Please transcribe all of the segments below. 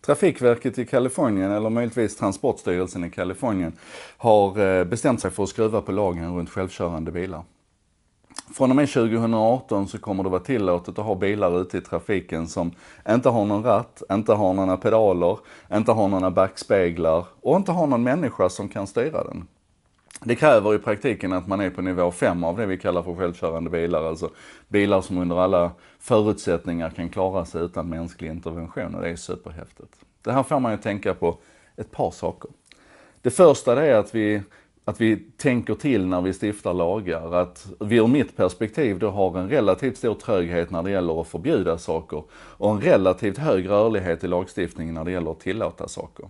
Trafikverket i Kalifornien, eller möjligtvis Transportstyrelsen i Kalifornien, har eh, bestämt sig för att skruva på lagen runt självkörande bilar. Från och med 2018 så kommer det vara tillåtet att ha bilar ute i trafiken som inte har någon ratt, inte har några pedaler, inte har några backspeglar och inte har någon människa som kan styra den. Det kräver i praktiken att man är på nivå 5 av det vi kallar för självkörande bilar, alltså bilar som under alla förutsättningar kan klara sig utan mänsklig intervention och det är superhäftigt. Det här får man ju tänka på ett par saker. Det första det är att vi, att vi tänker till när vi stiftar lagar, att vi ur mitt perspektiv då har en relativt stor tröghet när det gäller att förbjuda saker och en relativt hög rörlighet i lagstiftningen när det gäller att tillåta saker.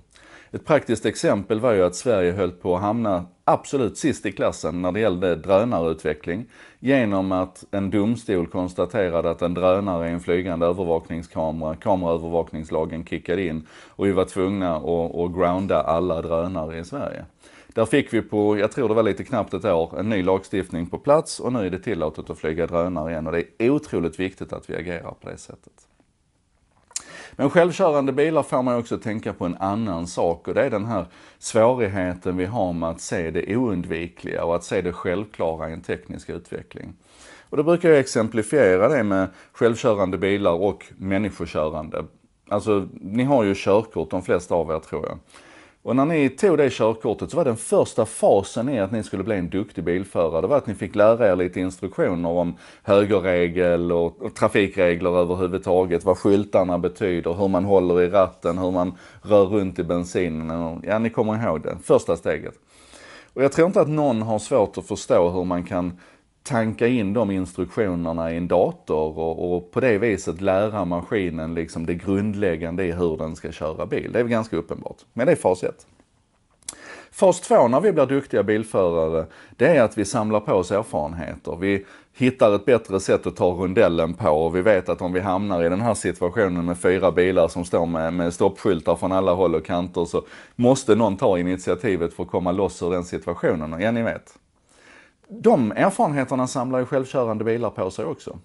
Ett praktiskt exempel var ju att Sverige höll på att hamna absolut sist i klassen när det gällde drönarutveckling genom att en domstol konstaterade att en drönare är en flygande övervakningskamera. Kameraövervakningslagen kickade in och vi var tvungna att, att grounda alla drönare i Sverige. Där fick vi på, jag tror det var lite knappt ett år, en ny lagstiftning på plats och nu är det tillåtet att flyga drönare igen och det är otroligt viktigt att vi agerar på det sättet. Men självkörande bilar får man också tänka på en annan sak och det är den här svårigheten vi har med att se det oundvikliga och att se det självklara i en teknisk utveckling. Och då brukar jag exemplifiera det med självkörande bilar och människokörande. Alltså, ni har ju körkort de flesta av er tror jag. Och när ni tog det körkortet så var den första fasen i att ni skulle bli en duktig bilförare, det var att ni fick lära er lite instruktioner om högerregel och, trafikregler överhuvudtaget, vad skyltarna betyder, hur man håller i ratten, hur man rör runt i bensinen. Ja, ni kommer ihåg det, första steget. Och jag tror inte att någon har svårt att förstå hur man kan tanka in de instruktionerna i en dator och, och, på det viset lära maskinen liksom det grundläggande i hur den ska köra bil. Det är ganska uppenbart. Men det är fas ett. Fas två när vi blir duktiga bilförare, det är att vi samlar på oss erfarenheter. Vi hittar ett bättre sätt att ta rundellen på och vi vet att om vi hamnar i den här situationen med fyra bilar som står med, med stoppskyltar från alla håll och kanter så måste någon ta initiativet för att komma loss ur den situationen. ja, ni vet de erfarenheterna samlar ju självkörande bilar på sig också.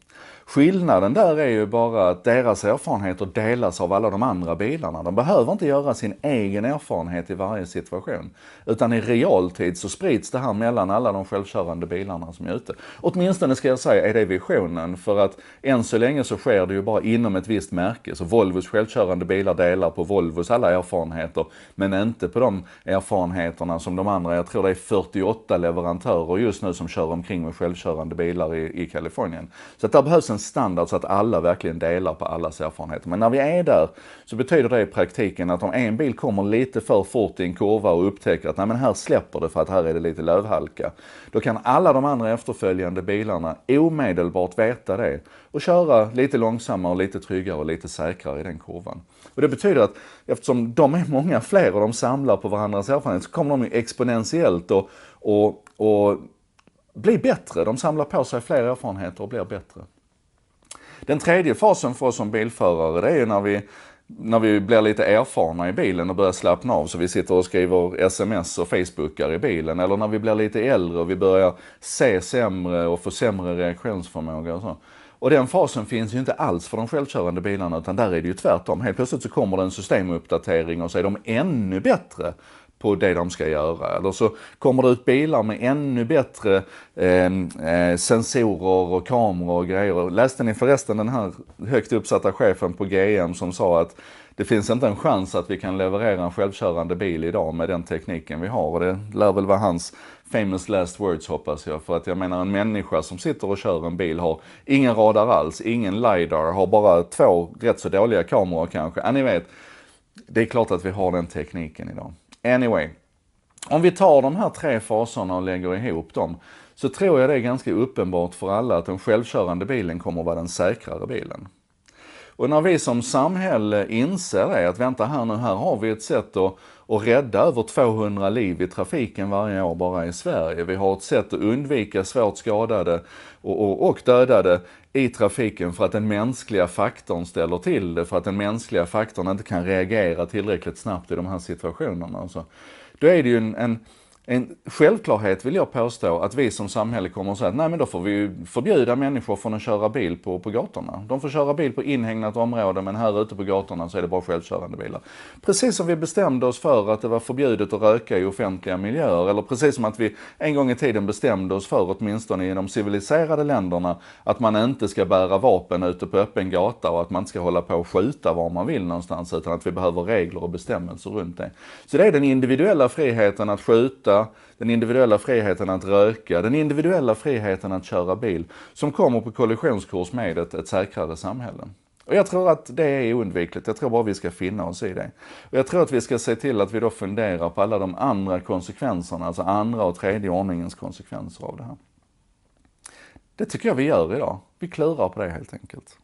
Skillnaden där är ju bara att deras erfarenheter delas av alla de andra bilarna. De behöver inte göra sin egen erfarenhet i varje situation. Utan i realtid så sprids det här mellan alla de självkörande bilarna som är ute. Åtminstone ska jag säga är det visionen. För att än så länge så sker det ju bara inom ett visst märke. Så Volvos självkörande bilar delar på Volvos alla erfarenheter. Men inte på de erfarenheterna som de andra, jag tror det är 48 leverantörer just nu som kör omkring med självkörande bilar i, i Kalifornien. Så att där behövs en standard så att alla verkligen delar på allas erfarenheter. Men när vi är där så betyder det i praktiken att om en bil kommer lite för fort i en kurva och upptäcker att Nej, men här släpper det för att här är det lite lövhalka. Då kan alla de andra efterföljande bilarna omedelbart veta det och köra lite långsammare, lite tryggare och lite säkrare i den kurvan. Och det betyder att eftersom de är många fler och de samlar på varandras erfarenheter så kommer de ju exponentiellt och, och, och bli bättre. De samlar på sig fler erfarenheter och blir bättre. Den tredje fasen för oss som bilförare det är när vi när vi blir lite erfarna i bilen och börjar slappna av så vi sitter och skriver sms och facebookar i bilen. Eller när vi blir lite äldre och vi börjar se sämre och få sämre reaktionsförmåga och så. Och den fasen finns ju inte alls för de självkörande bilarna utan där är det ju tvärtom. Helt plötsligt så kommer det en systemuppdatering och så är de ännu bättre på det de ska göra. Eller så kommer det ut bilar med ännu bättre ehm, eh, sensorer och kameror och grejer. Läste ni förresten den här högt uppsatta chefen på GM som sa att det finns inte en chans att vi kan leverera en självkörande bil idag med den tekniken vi har. Och det lär väl vara hans famous last words hoppas jag. För att jag menar en människa som sitter och kör en bil har ingen radar alls, ingen LiDAR, har bara två rätt så dåliga kameror kanske. Ja, ni vet. Det är klart att vi har den tekniken idag. Anyway, om vi tar de här tre faserna och lägger ihop dem så tror jag det är ganska uppenbart för alla att den självkörande bilen kommer att vara den säkrare bilen. Och när vi som samhälle inser det, att vänta här nu, här har vi ett sätt att, att rädda över 200 liv i trafiken varje år bara i Sverige. Vi har ett sätt att undvika svårt skadade och, och, och dödade i trafiken för att den mänskliga faktorn ställer till det, för att den mänskliga faktorn inte kan reagera tillräckligt snabbt i de här situationerna. Så, då är det ju en, en en självklarhet vill jag påstå att vi som samhälle kommer att säga att nej men då får vi förbjuda människor från att köra bil på, på gatorna. De får köra bil på inhägnat område men här ute på gatorna så är det bara självkörande bilar. Precis som vi bestämde oss för att det var förbjudet att röka i offentliga miljöer eller precis som att vi en gång i tiden bestämde oss för, åtminstone i de civiliserade länderna, att man inte ska bära vapen ute på öppen gata och att man inte ska hålla på och skjuta var man vill någonstans utan att vi behöver regler och bestämmelser runt det. Så det är den individuella friheten att skjuta rösta, den individuella friheten att röka, den individuella friheten att köra bil, som kommer på kollisionskurs med ett, ett säkrare samhälle. Och jag tror att det är oundvikligt. Jag tror bara vi ska finna oss i det. Och jag tror att vi ska se till att vi då funderar på alla de andra konsekvenserna, alltså andra och tredje ordningens konsekvenser av det här. Det tycker jag vi gör idag. Vi klurar på det helt enkelt.